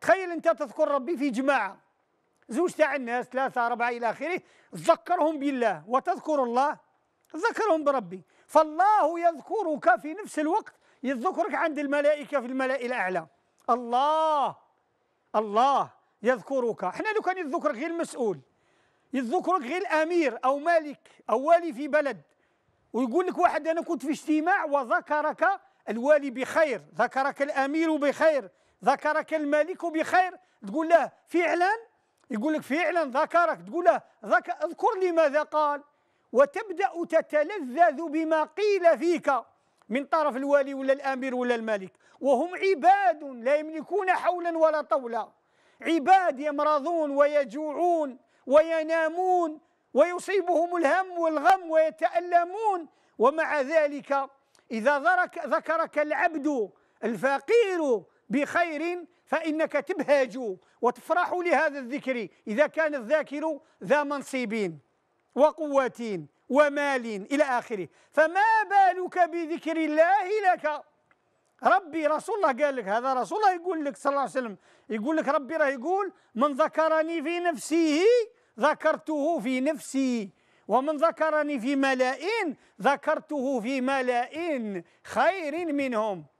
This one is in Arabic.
تخيل انت تذكر ربي في جماعه زوج تاع الناس ثلاثه اربعه الى اخره تذكرهم بالله وتذكر الله تذكرهم بربي فالله يذكرك في نفس الوقت يذكرك عند الملائكه في الملائكة الاعلى الله الله يذكرك احنا لو كان يذكرك غير المسؤول يذكرك غير الامير او مالك او والي في بلد ويقول لك واحد انا كنت في اجتماع وذكرك الوالي بخير ذكرك الامير بخير ذكرك الملك بخير تقول له فعلا يقول لك فعلا ذكرك تقول له ذكر اذكر لي ماذا قال وتبدا تتلذذ بما قيل فيك من طرف الوالي ولا الامير ولا الملك وهم عباد لا يملكون حولا ولا طولا عباد يمرضون ويجوعون وينامون ويصيبهم الهم والغم ويتألمون ومع ذلك إذا ذكرك العبد الفقير بخير فإنك تبهج وتفرح لهذا الذكر إذا كان الذاكر ذا منصب وقوة ومال إلى آخره فما بالك بذكر الله لك ربي رسول الله قال لك هذا رسول الله يقول لك صلى الله عليه وسلم يقول لك ربي راه يقول من ذكرني في نفسه ذكرته في نفسي ومن ذكرني في ملائين ذكرته في ملائين خير منهم